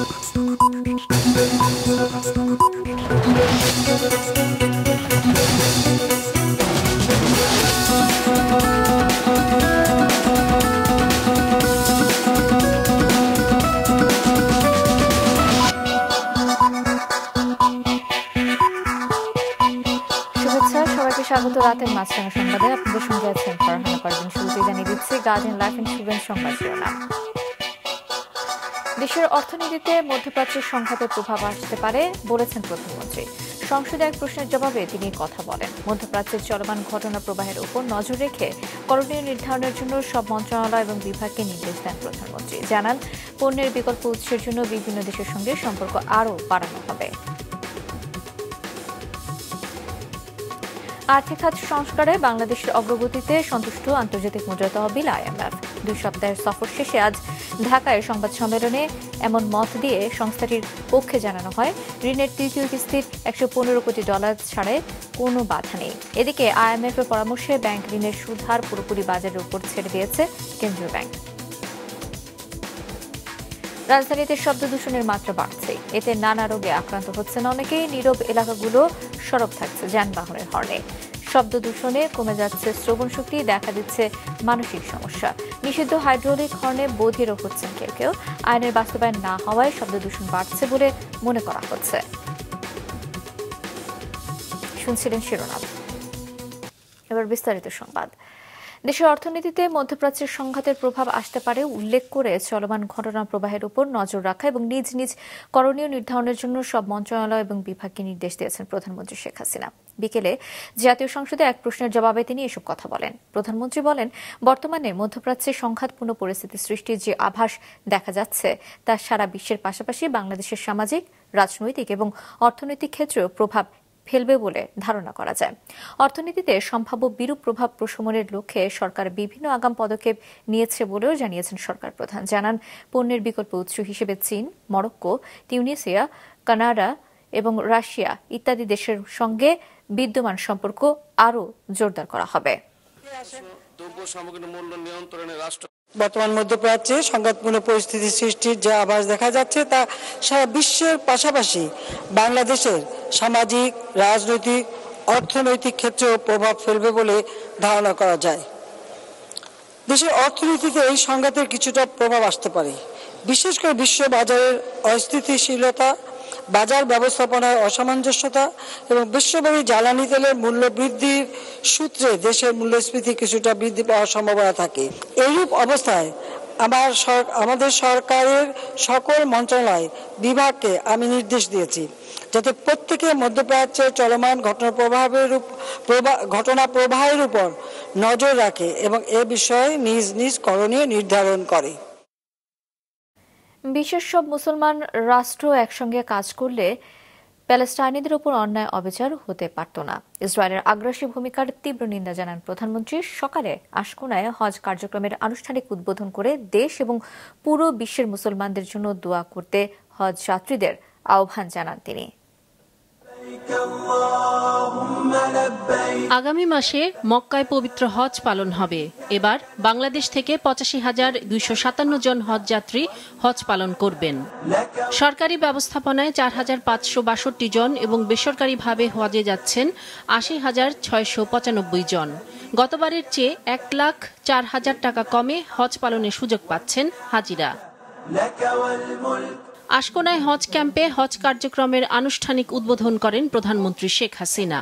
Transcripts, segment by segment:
স্বাগত রাতের মাঝখানে সংবাদে আপনাদের সঙ্গে আছেন ফারহানা পারবেন শুরুতে জানিয়ে দিচ্ছি গার্জেন লাইফ ইন্স্যুরেন্স সংবাদ শিরোনাম দেশের অর্থনীতিতে মধ্যপ্রাচ্যের সংঘাতের প্রভাব আসতে পারে বলেছেন প্রধানমন্ত্রী সংসদে এক প্রশ্নের জবাবে তিনি কথা বলেন মধ্যপ্রাচ্যের চলমান ঘটনা প্রবাহের উপর নজর রেখে করণীয় নির্ধারণের জন্য সব মন্ত্রণালয় এবং বিভাগকে নির্দেশ দেন প্রধানমন্ত্রী জানান পণ্যের বিকল্প উৎসের জন্য বিভিন্ন দেশের সঙ্গে সম্পর্ক আরও বাড়ানো হবে আর্থিক খাত সংস্কারে বাংলাদেশের অগ্রগতিতে সন্তুষ্ট আন্তর্জাতিক মুদ্রা তহবিল আইএমএফ দুই সপ্তাহের সফর শেষে আজ ঢাকায় সংবাদ সম্মেলনে এমন মত দিয়ে সংস্থাটির পক্ষে জানানো হয় ঋণের তৃতীয় কিস্তির একশো পনেরো কোটি ডলার ছাড়ে কোনো বাধা নেই এদিকে আইএমএফ এর পরামর্শে ব্যাংক ঋণের সুধার পুরোপুরি বাজারের উপর ছেড়ে দিয়েছে কেন্দ্রীয় ব্যাংক রাজধানীতে শব্দ দূষণের মাত্রা বাড়ছে এতে নানা রোগে আক্রান্ত হচ্ছেন অনেকেই নীরব এলাকাগুলো সরব থাকছে যানবাহনের হর্নে শব্দ দূষণে কমে যাচ্ছে শ্রবণ শক্তি দেখা দিচ্ছে মানসিক সমস্যা নিষিদ্ধ হাইড্রোলিক হর্নে বধিরও হচ্ছেন কেউ কেউ আইনের বাস্তবায়ন না হওয়ায় শব্দ দূষণ বাড়ছে বলে মনে করা হচ্ছে শুনছিলেন শিরোনাম এবার বিস্তারিত সংবাদ দেশের অর্থনীতিতে মধ্যপ্রাচ্যের সংঘাতের প্রভাব আসতে পারে উল্লেখ করে চলমান ঘটনা প্রবাহের উপর নজর রাখা এবং নিজ নিজ করণীয় নির্ধারণের জন্য সব মন্ত্রণালয় এবং বিভাগকে নির্দেশ দিয়েছেন প্রধানমন্ত্রী শেখ হাসিনা বিকেলে জাতীয় সংসদে এক প্রশ্নের জবাবে তিনি এসব কথা বলেন প্রধানমন্ত্রী বলেন বর্তমানে মধ্যপ্রাচ্যে সংঘাতপূর্ণ পরিস্থিতি সৃষ্টির যে আভাস দেখা যাচ্ছে তা সারা বিশ্বের পাশাপাশি বাংলাদেশের সামাজিক রাজনৈতিক এবং অর্থনৈতিক ক্ষেত্রেও প্রভাব ফেলবে বলে ধারণা করা যায় অর্থনীতিতে সম্ভাব্য বিরূপ প্রভাব প্রশমনের লক্ষ্যে সরকার বিভিন্ন আগাম পদক্ষেপ নিয়েছে বলেও জানিয়েছেন সরকার প্রধান জানান পণ্যের বিকল্প উৎস হিসেবে চীন মরক্কো তিউনিসিয়া কানাডা এবং রাশিয়া ইত্যাদি দেশের সঙ্গে বিদ্যমান সম্পর্ক আরও জোরদার করা হবে বর্তমান মধ্যপ্রাচ্যে সংঘাতপূর্ণ পরিস্থিতি সৃষ্টির যে আভাস দেখা যাচ্ছে তা সারা বিশ্বের পাশাপাশি বাংলাদেশের সামাজিক রাজনৈতিক অর্থনৈতিক ক্ষেত্রেও প্রভাব ফেলবে বলে ধারণা করা যায় দেশের অর্থনীতিতে এই সংঘাতের কিছুটা প্রভাব আসতে পারে বিশেষ করে বিশ্ব বাজারের অস্থিতিশীলতা বাজার ব্যবস্থাপনায় অসামঞ্জস্যতা এবং বিশ্বব্যাপী জ্বালানি তেলের মূল্য বৃদ্ধির সূত্রে দেশের মূল্যস্ফীতি কিছুটা বৃদ্ধি পাওয়ার সম্ভাবনা থাকে এইরূপ অবস্থায় আমার আমাদের সরকারের সকল মন্ত্রণালয় বিভাগকে আমি নির্দেশ দিয়েছি যাতে প্রত্যেকে মধ্যপ্রাচ্যে চলমান ঘটনা প্রভাবের ঘটনা প্রবাহের উপর নজর রাখে এবং এ বিষয়ে নিজ নিজ করণীয় নির্ধারণ করে বিশ্বের সব মুসলমান রাষ্ট্র একসঙ্গে কাজ করলে প্যালেস্টাইনিদের উপর অন্যায় অবিচার হতে পারত না ইসরায়েলের আগ্রাসী ভূমিকার তীব্র নিন্দা জানান প্রধানমন্ত্রী সকালে আশকোনায় হজ কার্যক্রমের আনুষ্ঠানিক উদ্বোধন করে দেশ এবং পুরো বিশ্বের মুসলমানদের জন্য দোয়া করতে হজ যাত্রীদের আহ্বান জানান তিনি আগামী মাসে মক্কায় পবিত্র হজ পালন হবে এবার বাংলাদেশ থেকে পঁচাশি হাজার দুইশো সাতান্ন জন হজ যাত্রী হজ পালন করবেন সরকারি ব্যবস্থাপনায় চার হাজার পাঁচশো বাষট্টি জন এবং বেসরকারিভাবে হজে যাচ্ছেন আশি হাজার ছয়শো পঁচানব্বই জন গতবারের চেয়ে এক লাখ চার হাজার টাকা কমে হজ পালনের সুযোগ পাচ্ছেন হাজিরা আশকোনায় হজ ক্যাম্পে হজ কার্যক্রমের আনুষ্ঠানিক উদ্বোধন করেন প্রধানমন্ত্রী শেখ হাসিনা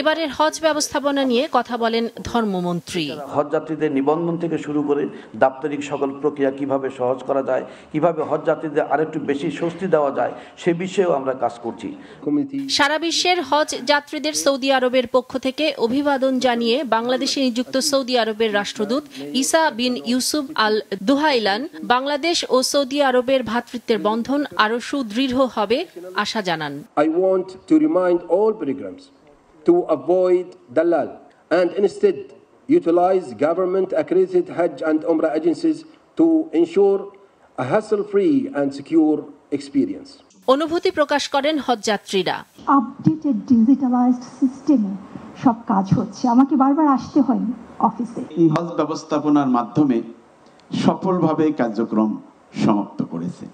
এবারের হজ ব্যবস্থাপনা নিয়ে কথা বলেন ধর্মমন্ত্রী হজ যাত্রীদের নিবন্ধন থেকে শুরু করে দাপ্তরিক সকল প্রক্রিয়া কিভাবে সহজ করা যায় কিভাবে হজ যাত্রীদের আরেকটু বেশি স্বস্তি দেওয়া যায় সে বিষয়েও আমরা কাজ করছি সারা বিশ্বের হজ যাত্রীদের সৌদি আরবের পক্ষ থেকে অভিবাদন জানিয়ে বাংলাদেশে নিযুক্ত সৌদি আরবের রাষ্ট্রদূত Isa bin Yousef Al Duhailan Bangladesh ও সৌদি আরবের ভ্রাতৃত্বের বন্ধন আরও সুদৃঢ় হবে আশা জানান I want to remind all pilgrims to avoid দালাল and instead utilize government accredited Hajj and Umrah agencies to ensure a hassle-free and secure experience. অনুভূতি প্রকাশ করেন হজযাত্রীরা আপডেটেড ডিজিটালাইজড সিস্টেমে সব কাজ হচ্ছে আমাকে বারবার আসতে হয়নি অফিসে হজ ব্যবস্থাপনার মাধ্যমে সফলভাবে কার্যক্রম সমাপ্ত করেছে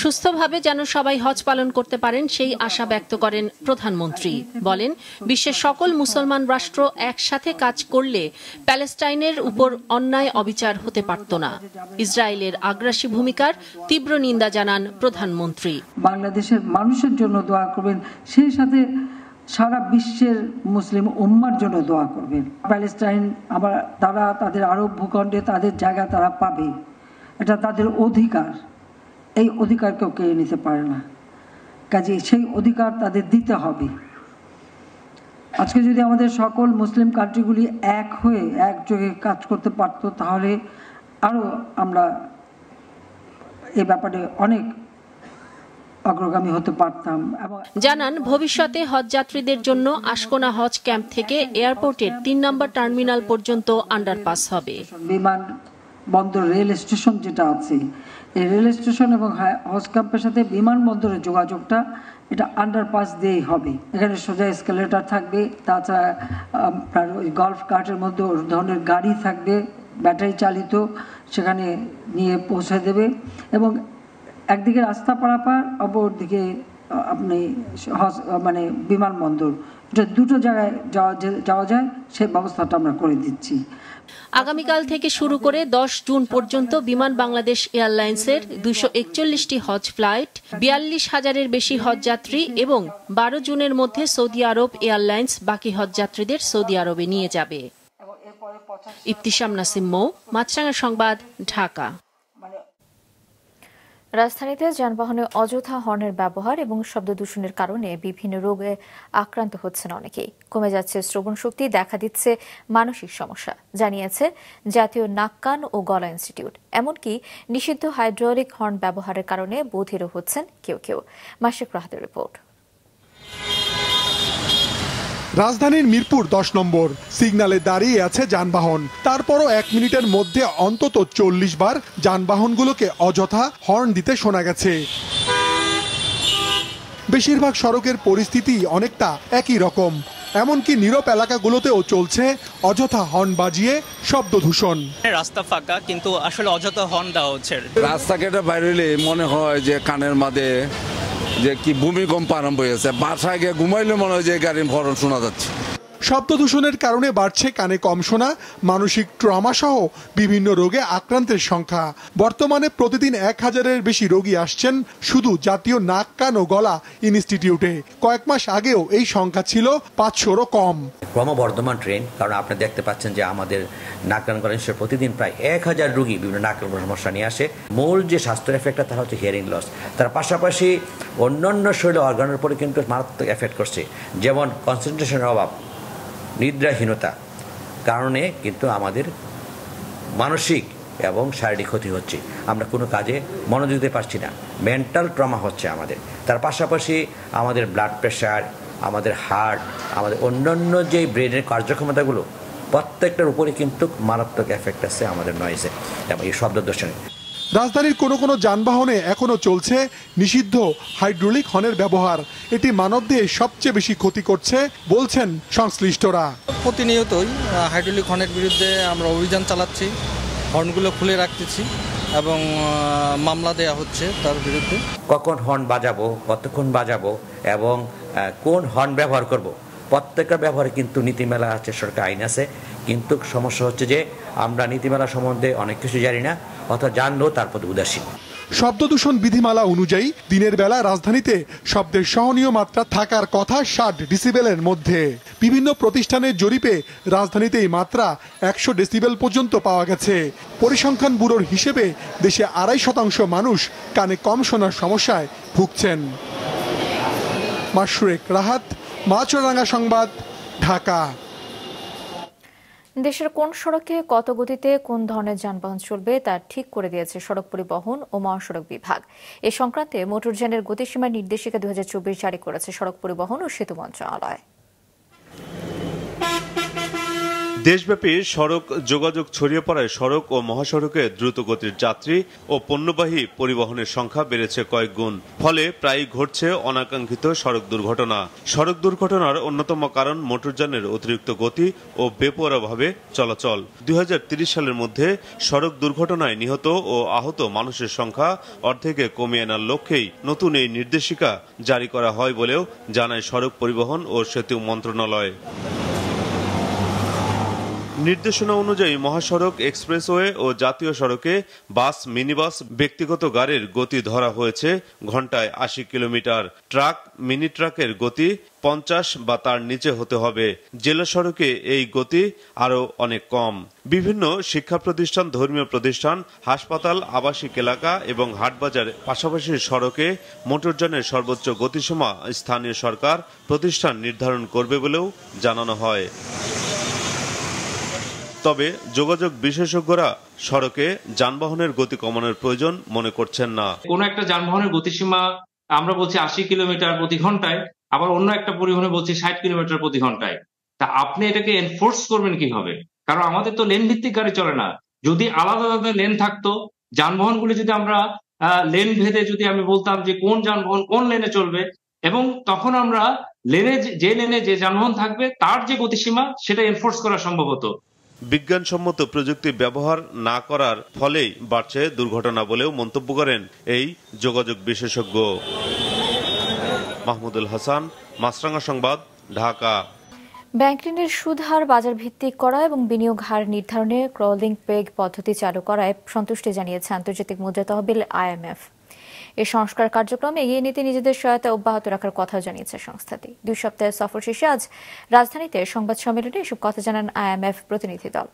সুস্থভাবে যেন সবাই হজ পালন করতে পারেন সেই আশা ব্যক্ত করেন প্রধানমন্ত্রী বলেন বিশ্বের সকল মুসলমান রাষ্ট্র একসাথে কাজ করলে প্যালেস্টাইনের উপর অন্যায় অবিচার হতে পারত না ইসরায়েলের আগ্রাসী ভূমিকার তীব্র নিন্দা জানান প্রধানমন্ত্রী বাংলাদেশের মানুষের জন্য দোয়া করবেন সেই সাথে সারা বিশ্বের মুসলিম উম্মার জন্য দোয়া করবেন প্যালেস্টাইন আবার তারা তাদের আরব ভূখণ্ডে তাদের জায়গা তারা পাবে এটা তাদের অধিকার এই অধিকার কেউ কেড়ে নিতে পারে না কাজে সেই অধিকার তাদের দিতে হবে আজকে যদি আমাদের সকল মুসলিম কান্ট্রিগুলি এক হয়ে একযোগে কাজ করতে পারত তাহলে আরও আমরা এ ব্যাপারে অনেক অগ্রগামী হতে পারতাম জানান ভবিষ্যতে হজযাত্রীদের জন্য আশকোনা হজ ক্যাম্প থেকে এয়ারপোর্টের তিন নম্বর টার্মিনাল পর্যন্ত আন্ডারপাস হবে বিমান বন্দর রেল স্টেশন যেটা আছে এই রেল স্টেশন এবং হজ ক্যাম্পের সাথে বিমানবন্দরের যোগাযোগটা এটা আন্ডারপাস দিয়েই হবে এখানে সোজা স্কেলেটার থাকবে তাছাড়া ওই গল্ফ কার্টের মধ্যে ধরনের গাড়ি থাকবে ব্যাটারি চালিত সেখানে নিয়ে পৌঁছে দেবে এবং একদিকে রাস্তা পারাপার অপর দিকে আপনি মানে বিমানবন্দর দুটো জায়গায় যাওয়া যাওয়া যায় সে ব্যবস্থাটা আমরা করে দিচ্ছি আগামীকাল থেকে শুরু করে দশ জুন পর্যন্ত বিমান বাংলাদেশ এয়ারলাইন্সের দুশো একচল্লিশটি হজ ফ্লাইট বিয়াল্লিশ হাজারের বেশি হজ যাত্রী এবং বারো জুনের মধ্যে সৌদি আরব এয়ারলাইন্স বাকি হজ যাত্রীদের সৌদি আরবে নিয়ে যাবে ইফতিশাম নাসিম মৌ মাছরাঙা সংবাদ ঢাকা রাজধানীতে যানবাহনে অযথা হর্নের ব্যবহার এবং শব্দ দূষণের কারণে বিভিন্ন রোগে আক্রান্ত হচ্ছেন অনেকেই কমে যাচ্ছে শ্রবণ শক্তি দেখা দিচ্ছে মানসিক সমস্যা জানিয়েছে জাতীয় নাক কান ও গলা ইনস্টিটিউট এমনকি নিষিদ্ধ হাইড্রোলিক হর্ন ব্যবহারের কারণে বোধেরও হচ্ছেন কেউ কেউ মাসিক রাহাতের রিপোর্ট রাজধানীর মিরপুর দশ নম্বর সিগনালে দাঁড়িয়ে আছে যানবাহন তারপরও এক মিনিটের মধ্যে অন্তত চল্লিশ বার যানবাহনগুলোকে অযথা হর্ন দিতে শোনা গেছে বেশিরভাগ সড়কের পরিস্থিতি অনেকটা একই রকম এমনকি নীরব এলাকাগুলোতেও চলছে অযথা হর্ন বাজিয়ে শব্দ দূষণ রাস্তা ফাঁকা কিন্তু আসলে অযথা হর্ন দেওয়া হচ্ছে কেটে বাইরে মনে হয় যে কানের মাঝে যে কি ভূমিকম্প আরম্ভ হয়েছে বাসায় গিয়ে ঘুমাইলে মনে হয় যে গাড়ির ভরণ শোনা যাচ্ছে শব্দ দূষণের কারণে বাড়ছে কানে কম শোনা মানসিক ট্রমা সহ বিভিন্ন রোগে আক্রান্তের সংখ্যা বর্তমানে প্রতিদিন এক হাজারের বেশি রোগী আসছেন শুধু জাতীয় নাক কান ও গলা ইনস্টিটিউটে কয়েক মাস আগেও এই সংখ্যা ছিল পাঁচশোরও কম ক্রমবর্ধমান ট্রেন কারণ আপনারা দেখতে পাচ্ছেন যে আমাদের নাক কান গলা প্রতিদিন প্রায় এক হাজার রোগী বিভিন্ন নাক সমস্যা নিয়ে আসে মূল যে স্বাস্থ্য এফেক্টটা তারা হচ্ছে হিয়ারিং লস তার পাশাপাশি অন্যান্য শরীর অর্গানের উপরে কিন্তু মারাত্মক এফেক্ট করছে যেমন কনসেন্ট্রেশনের অভাব নিদ্রাহীনতা কারণে কিন্তু আমাদের মানসিক এবং শারীরিক ক্ষতি হচ্ছে আমরা কোনো কাজে মনোযোগ দিতে পারছি না মেন্টাল ট্রমা হচ্ছে আমাদের তার পাশাপাশি আমাদের ব্লাড প্রেশার আমাদের হার্ট আমাদের অন্যান্য যে ব্রেনের কার্যক্ষমতাগুলো প্রত্যেকটার উপরে কিন্তু মারাত্মক এফেক্ট আছে আমাদের নয়েসে এবং এই শব্দ দর্শনে রাজধানীর কোনো কোনো যানবাহনে এখনও চলছে নিষিদ্ধ হাইড্রোলিক হর্নের ব্যবহার এটি মানবদেহে সবচেয়ে বেশি ক্ষতি করছে বলছেন সংশ্লিষ্টরা প্রতিনিয়তই হাইড্রোলিক হনের বিরুদ্ধে আমরা অভিযান চালাচ্ছি হর্নগুলো খুলে রাখতেছি এবং মামলা দেয়া হচ্ছে তার বিরুদ্ধে কখন হর্ন বাজাবো কতক্ষণ বাজাবো এবং কোন হর্ন ব্যবহার করব প্রত্যেকটা ব্যবহারে কিন্তু নীতিমেলা আছে সরকার আইন আছে কিন্তু সমস্যা হচ্ছে যে আমরা নীতিমালা সম্বন্ধে অনেক কিছু জানি না অর্থাৎ জানলেও তারপর উদাসীন শব্দ দূষণ বিধিমালা অনুযায়ী দিনের বেলা রাজধানীতে শব্দের সহনীয় মাত্রা থাকার কথা ষাট ডিসিবেলের মধ্যে বিভিন্ন প্রতিষ্ঠানের জরিপে রাজধানীতে এই মাত্রা একশো ডেসিবেল পর্যন্ত পাওয়া গেছে পরিসংখ্যান ব্যুরোর হিসেবে দেশে আড়াই শতাংশ মানুষ কানে কম শোনার সমস্যায় ভুগছেন মাসুরেক রাহাত মাছরাঙ্গা সংবাদ ঢাকা দেশের কোন সড়কে কত গতিতে কোন ধরনের যানবাহন চলবে তা ঠিক করে দিয়েছে সড়ক পরিবহন ও মহাসড়ক বিভাগ এ সংক্রান্তে মোটরযানের গতিসীমা নির্দেশিকা দু জারি করেছে সড়ক পরিবহন ও সেতু মন্ত্রণালয় দেশব্যাপী সড়ক যোগাযোগ ছড়িয়ে পড়ায় সড়ক ও মহাসড়কে দ্রুত গতির যাত্রী ও পণ্যবাহী পরিবহনের সংখ্যা বেড়েছে কয়েক গুণ ফলে প্রায় ঘটছে অনাকাঙ্ক্ষিত সড়ক দুর্ঘটনা সড়ক দুর্ঘটনার অন্যতম কারণ মোটরযানের অতিরিক্ত গতি ও বেপরোয়াভাবে চলাচল দুই সালের মধ্যে সড়ক দুর্ঘটনায় নিহত ও আহত মানুষের সংখ্যা অর্ধেকে কমিয়ে আনার লক্ষ্যেই নতুন এই নির্দেশিকা জারি করা হয় বলেও জানায় সড়ক পরিবহন ও সেতু মন্ত্রণালয় নির্দেশনা অনুযায়ী মহাসড়ক এক্সপ্রেসওয়ে ও জাতীয় সড়কে বাস মিনিবাস ব্যক্তিগত গাড়ির গতি ধরা হয়েছে ঘন্টায় আশি কিলোমিটার ট্রাক মিনি ট্রাকের গতি পঞ্চাশ বা তার নিচে হতে হবে জেলা সড়কে এই গতি আরও অনেক কম বিভিন্ন শিক্ষা প্রতিষ্ঠান ধর্মীয় প্রতিষ্ঠান হাসপাতাল আবাসিক এলাকা এবং হাটবাজার পাশাপাশি সড়কে মোটরযানের সর্বোচ্চ গতিসীমা স্থানীয় সরকার প্রতিষ্ঠান নির্ধারণ করবে বলেও জানানো হয় তবে যোগাযোগ বিশেষজ্ঞরা সড়কে যানবাহনের গতি কমানোর প্রয়োজন মনে করছেন না কোন একটা যানবাহনের গতিসীমা আমরা বলছি আশি কিলোমিটার প্রতি ঘন্টায় আবার অন্য একটা পরিবহনে বলছি ষাট কিলোমিটার প্রতি ঘন্টায় তা আপনি এটাকে এনফোর্স করবেন কিভাবে কারণ আমাদের তো লেন ভিত্তিক গাড়ি চলে না যদি আলাদা আলাদা লেন থাকতো যানবাহনগুলি যদি আমরা লেন ভেদে যদি আমি বলতাম যে কোন যানবাহন কোন লেনে চলবে এবং তখন আমরা লেনে যে লেনে যে যানবাহন থাকবে তার যে গতিসীমা সেটা এনফোর্স করা সম্ভব হতো বিজ্ঞানসম্মত প্রযুক্তি ব্যবহার না করার ফলেই বাড়ছে দুর্ঘটনা বলেও মন্তব্য করেন এই যোগাযোগ বিশেষজ্ঞ মাহমুদুল হাসান মাসরাঙ্গা সংবাদ ঢাকা ব্যাংক ঋণের সুদ হার বাজার ভিত্তিক করা এবং বিনিয়োগ হার নির্ধারণে ক্রলিং পেগ পদ্ধতি চালু করায় সন্তুষ্টি জানিয়েছে আন্তর্জাতিক মুদ্রা তহবিল আইএমএফ এ সংস্কার কার্যক্রম এগিয়ে নিতে নিজেদের সহায়তা অব্যাহত রাখার কথাও জানিয়েছে সংস্থাটি দুই সপ্তাহের সফর শেষে আজ রাজধানীতে সংবাদ সম্মেলনে এসব কথা জানান আইএমএফ প্রতিনিধি দল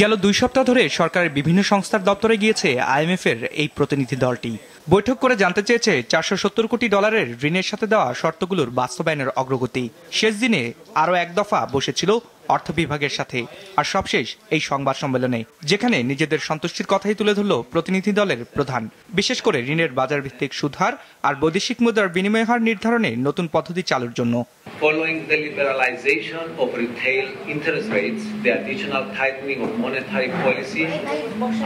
গেল দুই সপ্তাহ ধরে সরকারের বিভিন্ন সংস্থার দপ্তরে গিয়েছে আইএমএফ এর এই প্রতিনিধি দলটি বৈঠক করে জানতে চেয়েছে চারশো সত্তর কোটি ডলারের ঋণের সাথে দেওয়া শর্তগুলোর বাস্তবায়নের অগ্রগতি শেষ দিনে আরও এক দফা বসেছিল অর্থ বিভাগের সাথে আর সবশেষ এই সংবাদ সম্মেলনে যেখানে নিজেদের সন্তুষ্টির কথাই তুলে ধরল প্রতিনিধি দলের প্রধান বিশেষ করে ঋণের বাজার ভিত্তিক সুধার আর বৈদেশিক মুদ্রার বিনিময় হার নির্ধারণে নতুন পদ্ধতি চালুর জন্য Following the liberalization of retail interest rates, the additional tightening of monetary policy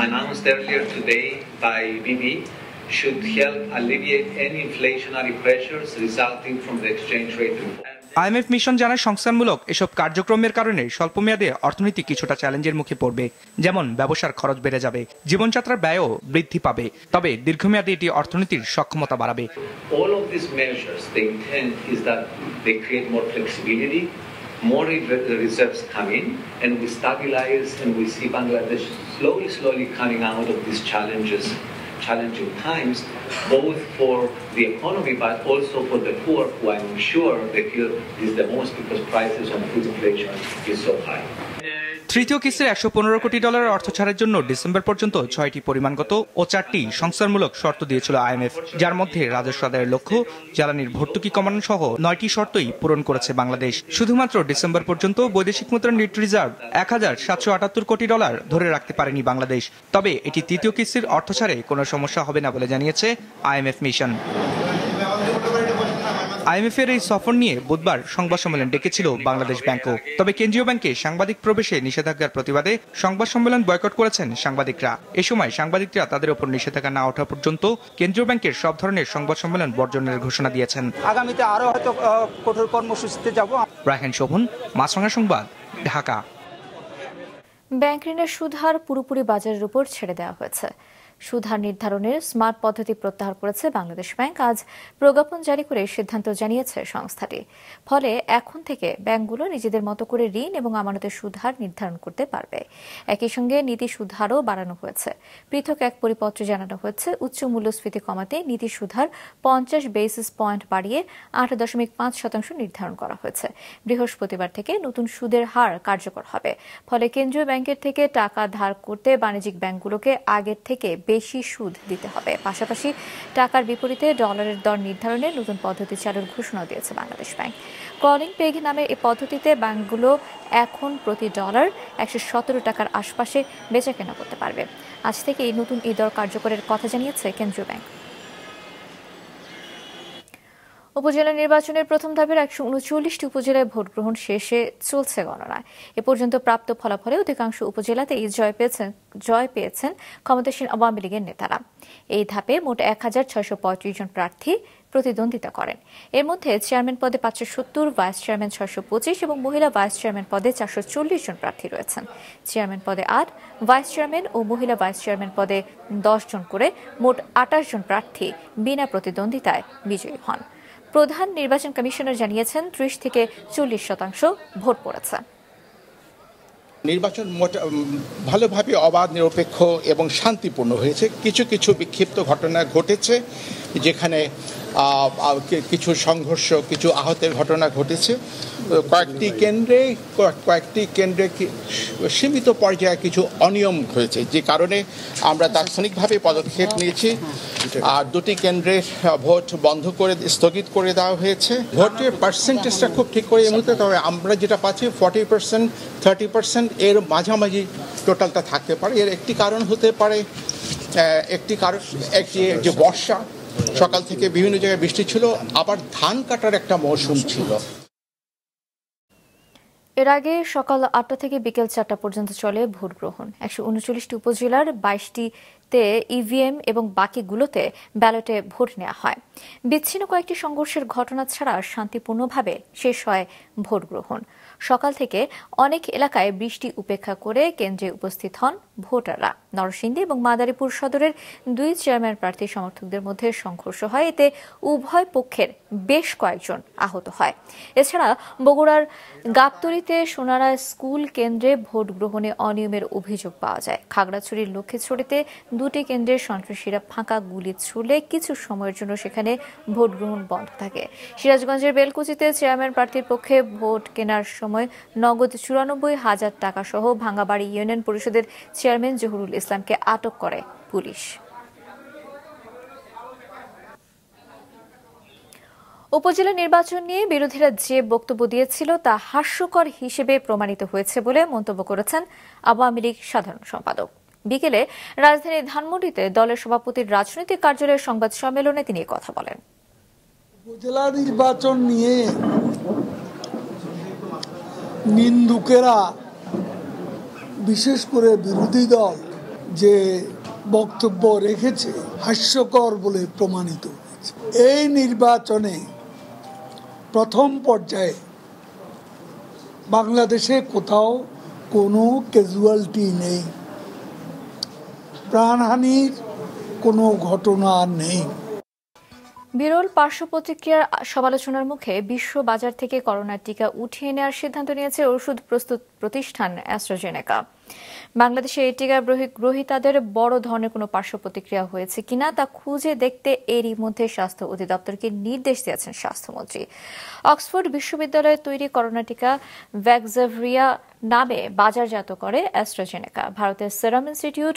announced earlier today by BB should help alleviate any inflationary pressures resulting from the exchange rate reform. IMF mission জানায় সংস্কারমূলক এসব কার্যক্রমের কারণে মেয়াদে অর্থনীতি কিছুটা চ্যালেঞ্জের মুখে পড়বে যেমন ব্যবসার খরচ বেড়ে যাবে জীবনযাত্রার ব্যয়ও বৃদ্ধি পাবে তবে দীর্ঘমেয়াদে এটি অর্থনীতির সক্ষমতা বাড়াবে more reserves come challenging times, both for the economy but also for the poor, who I'm sure they feel is the most because prices on food inflation is so high. তৃতীয় কিস্তির একশো পনেরো কোটি ডলার অর্থ ছাড়ের জন্য December পর্যন্ত ছয়টি পরিমাণগত ও চারটি সংস্কারমূলক শর্ত দিয়েছিল আইএমএফ যার মধ্যে রাজস্ব আদায়ের লক্ষ্য জ্বালানির ভর্তুকি কমানো সহ নয়টি শর্তই পূরণ করেছে বাংলাদেশ শুধুমাত্র ডিসেম্বর পর্যন্ত বৈদেশিক মুদ্রা নেট রিজার্ভ এক হাজার সাতশো আটাত্তর কোটি ডলার ধরে রাখতে পারেনি বাংলাদেশ তবে এটি তৃতীয় কিস্তির অর্থ ছাড়ে কোনো সমস্যা হবে না বলে জানিয়েছে আইএমএফ মিশন আইএমএফের এই সফর নিয়ে বুধবার সংবাদ সম্মেলন ডেকেছিল বাংলাদেশ ব্যাংকও তবে কেন্দ্রীয় ব্যাংকে সাংবাদিক প্রবেশে নিষেধাজ্ঞার প্রতিবাদে সংবাদ সম্মেলন বয়কট করেছেন সাংবাদিকরা এ সময় সাংবাদিকরা তাদের উপর নিষেধাজ্ঞা না ওঠা পর্যন্ত কেন্দ্রীয় ব্যাংকের সব ধরনের সংবাদ সম্মেলন বর্জনের ঘোষণা দিয়েছেন আগামীতে আরো হয়তো কঠোর কর্মসূচিতে যাব রাহেন শোভন মাছরাঙা সংবাদ ঢাকা ব্যাংক ঋণের সুদহার পুরোপুরি বাজারের উপর ছেড়ে দেওয়া হয়েছে সুধার নির্ধারণের স্মার্ট পদ্ধতি প্রত্যাহার করেছে বাংলাদেশ ব্যাংক আজ প্রজ্ঞাপন জারি করে সিদ্ধান্ত জানিয়েছে সংস্থাটি ফলে এখন থেকে ব্যাংকগুলো নিজেদের মতো করে ঋণ এবং আমানতের সুধার নির্ধারণ করতে পারবে একই সঙ্গে নীতি সুধারও বাড়ানো হয়েছে পৃথক এক পরিপত্রে জানানো হয়েছে উচ্চ মূল্যস্ফীতি কমাতে নীতি সুধার পঞ্চাশ বেসিস পয়েন্ট বাড়িয়ে আট দশমিক পাঁচ শতাংশ নির্ধারণ করা হয়েছে বৃহস্পতিবার থেকে নতুন সুদের হার কার্যকর হবে ফলে কেন্দ্রীয় ব্যাংকের থেকে টাকা ধার করতে বাণিজ্যিক ব্যাংকগুলোকে আগের থেকে বেশি সুদ দিতে হবে পাশাপাশি টাকার বিপরীতে ডলারের দর নির্ধারণে নতুন পদ্ধতি চালুর ঘোষণা দিয়েছে বাংলাদেশ ব্যাংক কলিং পেগ নামের এই পদ্ধতিতে ব্যাংকগুলো এখন প্রতি ডলার একশো সতেরো টাকার আশপাশে বেচা কেনা করতে পারবে আজ থেকে এই নতুন এই দর কার্যকরের কথা জানিয়েছে কেন্দ্রীয় ব্যাংক উপজেলা নির্বাচনের প্রথম ধাপের একশো উনচল্লিশটি উপজেলায় ভোট গ্রহণ শেষে চলছে গণনা এ পর্যন্ত প্রাপ্ত ফলাফলে অধিকাংশ উপজেলাতেই জয় পেয়েছেন জয় পেয়েছেন ক্ষমতাসীন আওয়ামী লীগের নেতারা এই ধাপে মোট এক হাজার ছয়শো পঁয়ত্রিশ জন প্রার্থী প্রতিদ্বন্দ্বিতা করেন এর মধ্যে চেয়ারম্যান পদে পাঁচশো সত্তর ভাইস চেয়ারম্যান ছয়শো পঁচিশ এবং মহিলা ভাইস চেয়ারম্যান পদে চারশো চল্লিশ জন প্রার্থী রয়েছেন চেয়ারম্যান পদে আট ভাইস চেয়ারম্যান ও মহিলা ভাইস চেয়ারম্যান পদে দশ জন করে মোট আটাশ জন প্রার্থী বিনা প্রতিদ্বন্দ্বিতায় বিজয়ী হন প্রধান নির্বাচন কমিশনার জানিয়েছেন ত্রিশ থেকে চল্লিশ শতাংশ ভোট পড়েছে নির্বাচন ভালোভাবে অবাধ নিরপেক্ষ এবং শান্তিপূর্ণ হয়েছে কিছু কিছু বিক্ষিপ্ত ঘটনা ঘটেছে যেখানে কিছু সংঘর্ষ কিছু আহতের ঘটনা ঘটেছে কয়েকটি কেন্দ্রে কয়েকটি কেন্দ্রে সীমিত পর্যায়ে কিছু অনিয়ম হয়েছে যে কারণে আমরা তাৎক্ষণিকভাবে পদক্ষেপ নিয়েছি আর দুটি কেন্দ্রে ভোট বন্ধ করে স্থগিত করে দেওয়া হয়েছে ভোটের পার্সেন্টেজটা খুব ঠিক করে এমনিতে মুহূর্তে তবে আমরা যেটা পাচ্ছি ফর্টি পার্সেন্ট থার্টি পার্সেন্ট এর মাঝামাঝি টোটালটা থাকতে পারে এর একটি কারণ হতে পারে একটি কারণ একটি যে বর্ষা সকাল থেকে বিভিন্ন জায়গায় বৃষ্টি ছিল আবার ধান কাটার একটা মৌসুম ছিল এর আগে সকাল আটটা থেকে বিকেল চারটা পর্যন্ত চলে ভোট গ্রহণ একশো উনচল্লিশটি উপজেলার বাইশটিতে ইভিএম e এবং বাকিগুলোতে ব্যালটে ভোট নেওয়া হয় বিচ্ছিন্ন কয়েকটি সংঘর্ষের ঘটনা ছাড়া শান্তিপূর্ণভাবে শেষ হয় ভোট গ্রহণ সকাল থেকে অনেক এলাকায় বৃষ্টি উপেক্ষা করে কেন্দ্রে উপস্থিত হন ভোটাররা নরসিংদী এবং মাদারীপুর সদরের দুই চেয়ারম্যান প্রার্থী সমর্থকদের মধ্যে সংঘর্ষ হয় এতে উভয় পক্ষের বেশ কয়েকজন আহত হয় এছাড়া বগুড়ার গাবতরিতে সোনারা স্কুল কেন্দ্রে ভোট গ্রহণে অনিয়মের অভিযোগ পাওয়া যায় খাগড়াছড়ির লক্ষ্মীছড়িতে দুটি কেন্দ্রে সন্ত্রাসীরা ফাঁকা গুলি ছুলে কিছু সময়ের জন্য সেখানে ভোট গ্রহণ বন্ধ থাকে সিরাজগঞ্জের বেলকুচিতে চেয়ারম্যান প্রার্থীর পক্ষে ভোট কেনার সময় নগদ চুরানব্বই হাজার টাকা সহ ভাঙ্গাবাড়ি ইউনিয়ন পরিষদের চেয়ারম্যান জহুরুল ইসলামকে আটক করে পুলিশ উপজেলা নির্বাচন নিয়ে বিরোধীরা যে বক্তব্য দিয়েছিল তা হাস্যকর হিসেবে প্রমাণিত হয়েছে বলে মন্তব্য করেছেন আওয়ামী লীগ সাধারণ সম্পাদক বিকেলে রাজধানীর ধানমন্ডিতে দলের সভাপতির রাজনৈতিক কার্যালয়ের সংবাদ সম্মেলনে তিনি কথা বলেন উপজেলা নির্বাচন নিয়ে নিন্দুকেরা বিশেষ করে বিরোধী দল যে বক্তব্য রেখেছে হাস্যকর বলে প্রমাণিত হয়েছে এই নির্বাচনে প্রথম পর্যায়ে বাংলাদেশে কোথাও কোনো ক্যাজুয়ালিটি নেই প্রাণহানির কোনো ঘটনা নেই বিরল পার্শ্ব প্রতিক্রিয়ার সমালোচনার মুখে বিশ্ব বাজার থেকে করোনার টিকা উঠিয়ে নেওয়ার সিদ্ধান্ত নিয়েছে ওষুধ প্রস্তুত প্রতিষ্ঠান অ্যাস্ট্রোজেনেকা বাংলাদেশে এই টিকা গ্রহীতাদের বড় ধরনের কোনো পার্শ্ব প্রতিক্রিয়া হয়েছে কিনা তা খুঁজে দেখতে এরই মধ্যে স্বাস্থ্য অধিদপ্তরকে নির্দেশ দিয়েছেন স্বাস্থ্যমন্ত্রী অক্সফোর্ড বিশ্ববিদ্যালয়ে তৈরি করোনা টিকা ভ্যাকজেভরিয়া নামে বাজারজাত করে অ্যাস্ট্রাজেনেকা ভারতের সেরাম ইনস্টিটিউট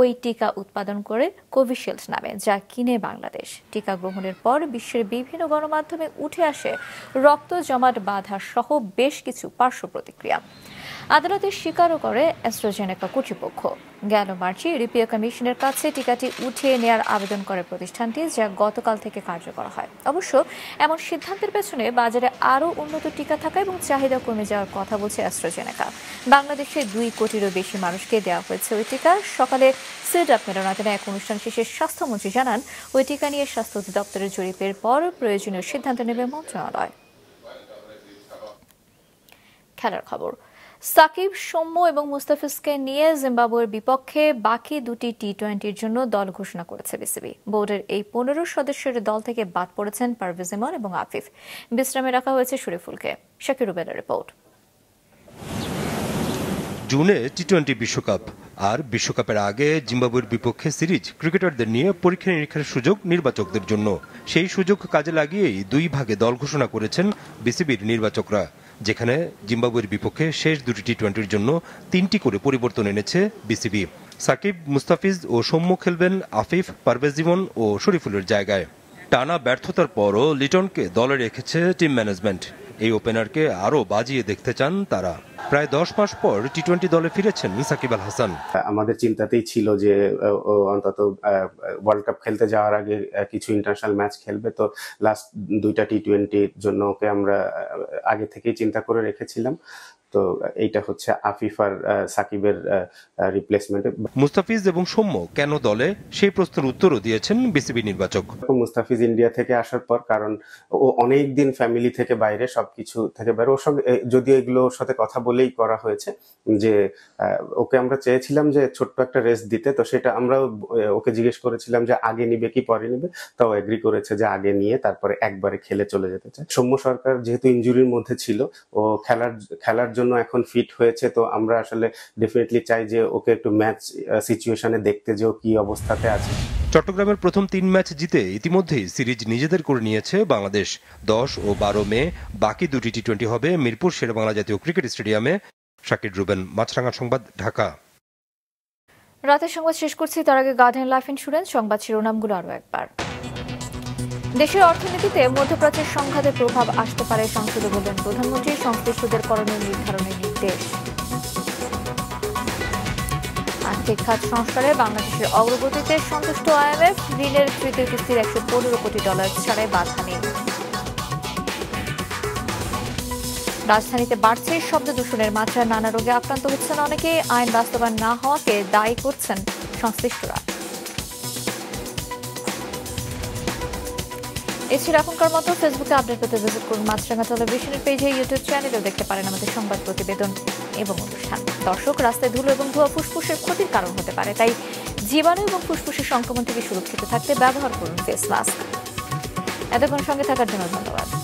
ওই টিকা উৎপাদন করে কোভিশিল্ড নামে যা কিনে বাংলাদেশ টিকা গ্রহণের পর বিশ্বের বিভিন্ন গণমাধ্যমে উঠে আসে রক্ত জমাট বাধা সহ বেশ কিছু পার্শ্ব প্রতিক্রিয়া আদালতে স্বীকারও করে অ্যাস্ট্রোজেনেকা কর্তৃপক্ষ গেল মার্চে ইউরোপীয় কমিশনের কাছে টিকাটি উঠিয়ে নেয়ার আবেদন করে প্রতিষ্ঠানটি যা গতকাল থেকে কার্যকর হয় অবশ্য এমন সিদ্ধান্তের পেছনে বাজারে আরও উন্নত টিকা থাকা এবং চাহিদা কমে যাওয়ার কথা বলছে অ্যাস্ট্রোজেনেকা বাংলাদেশে দুই কোটিরও বেশি মানুষকে দেওয়া হয়েছে ওই টিকা সকালে সিডাপ মিলনাতনে এক অনুষ্ঠান শেষে স্বাস্থ্যমন্ত্রী জানান ওই টিকা নিয়ে স্বাস্থ্য অধিদপ্তরের জরিপের পর প্রয়োজনীয় সিদ্ধান্ত নেবে মন্ত্রণালয় খেলার খবর সাকিব সৌম্য এবং মুস্তাফিজকে নিয়ে জিম্বাবুয়ের বিপক্ষে বাকি দুটি টি টোয়েন্টির জন্য দল ঘোষণা করেছে বিসিবি বোর্ডের এই পনেরো সদস্যের দল থেকে বাদ পড়েছেন পারভেজ ইমন এবং আফিফ বিশ্রামে রাখা হয়েছে শরীফুলকে শাকির রিপোর্ট জুনে টি টোয়েন্টি বিশ্বকাপ আর বিশ্বকাপের আগে জিম্বাবুয়ের বিপক্ষে সিরিজ ক্রিকেটারদের নিয়ে পরীক্ষা নিরীক্ষার সুযোগ নির্বাচকদের জন্য সেই সুযোগ কাজে লাগিয়েই দুই ভাগে দল ঘোষণা করেছেন বিসিবির নির্বাচকরা যেখানে জিম্বাবুয়ের বিপক্ষে শেষ দুটি টি টোয়েন্টির জন্য তিনটি করে পরিবর্তন এনেছে বিসিবি সাকিব মুস্তাফিজ ও সৌম্য খেলবেন আফিফ পারভেজ জীবন ও শরীফুলের জায়গায় টানা ব্যর্থতার পরও লিটনকে দলে রেখেছে টিম ম্যানেজমেন্ট এই ওপেনারকে আরও বাজিয়ে দেখতে চান তারা প্রায় দশ মাস পর টি টোয়েন্টি দলে ফিরেছেন সাকিব আল হাসান আমাদের চিন্তাতেই ছিল যে অন্তত ওয়ার্ল্ড কাপ খেলতে যাওয়ার আগে কিছু ইন্টারন্যাশনাল ম্যাচ খেলবে তো লাস্ট দুইটা টি টোয়েন্টির জন্য ওকে আমরা আগে থেকেই চিন্তা করে রেখেছিলাম তো এইটা হচ্ছে আফিফার সাকিবের রিপ্লেসমেন্ট মুস্তাফিজ এবং সৌম্য কেন দলে সেই প্রশ্নের উত্তরও দিয়েছেন বিসিবি নির্বাচক মুস্তাফিজ ইন্ডিয়া থেকে আসার পর কারণ ও অনেক দিন ফ্যামিলি থেকে বাইরে সবকিছু থেকে বাইরে ওর সঙ্গে যদিও ওর সাথে কথা বলেই করা হয়েছে যে ওকে আমরা চেয়েছিলাম যে ছোট্ট একটা রেস্ট দিতে তো সেটা আমরা ওকে জিজ্ঞেস করেছিলাম যে আগে নিবে কি পরে নিবে তাও এগ্রি করেছে যে আগে নিয়ে তারপরে একবারে খেলে চলে যেতে চায় সৌম্য সরকার যেহেতু ইঞ্জুরির মধ্যে ছিল ও খেলার খেলার জন্য জন্য এখন ফিট হয়েছে তো আমরা আসলে ডেফিনেটলি চাই যে ওকে একটু ম্যাচ সিচুয়েশনে দেখতে যে ও কি অবস্থাতে আছে চট্টগ্রামের প্রথম তিন ম্যাচ জিতে ইতিমধ্যেই সিরিজ নিজেদের করে নিয়েছে বাংলাদেশ দশ ও বারো মে বাকি দুটি টি টোয়েন্টি হবে মিরপুর শেরবাংলা জাতীয় ক্রিকেট স্টেডিয়ামে শাকির রুবেন মাছরাঙা সংবাদ ঢাকা রাতের সংবাদ শেষ করছি তার আগে গার্ডেন লাইফ ইন্স্যুরেন্স সংবাদ শিরোনামগুলো আরও একবার দেশের অর্থনীতিতে মধ্যপ্রাচ্যের সংঘাতে প্রভাব আসতে পারে সংসদে বললেন প্রধানমন্ত্রী সংশ্লিষ্টদের করণীয় নির্ধারণের নির্দেশ আর্থিক খাত সংস্কারে বাংলাদেশের অগ্রগতিতে সন্তুষ্ট আইএমএফ ঋণের তৃতীয় কিস্তির একশো পনেরো কোটি ডলার ছাড়াই বাধা নেই রাজধানীতে বাড়ছে শব্দ দূষণের মাত্রা নানা রোগে আক্রান্ত হচ্ছেন অনেকে আইন বাস্তবায়ন না হওয়াকে দায়ী করছেন সংশ্লিষ্টরা এছাড়া এখনকার মতো ফেসবুকে আপডেট পেতে ভিজিট করুন মাছরাঙা টেলিভিশনের পেজে ইউটিউব চ্যানেলেও দেখতে পারেন আমাদের সংবাদ প্রতিবেদন এবং অনুষ্ঠান দর্শক রাস্তায় ধুলো এবং ধোয়া ফুসফুসের ক্ষতির কারণ হতে পারে তাই জীবাণু এবং ফুসফুসের সংক্রমণ থেকে সুরক্ষিত থাকতে ব্যবহার করুন ফেস মাস্ক এতক্ষণ সঙ্গে থাকার জন্য ধন্যবাদ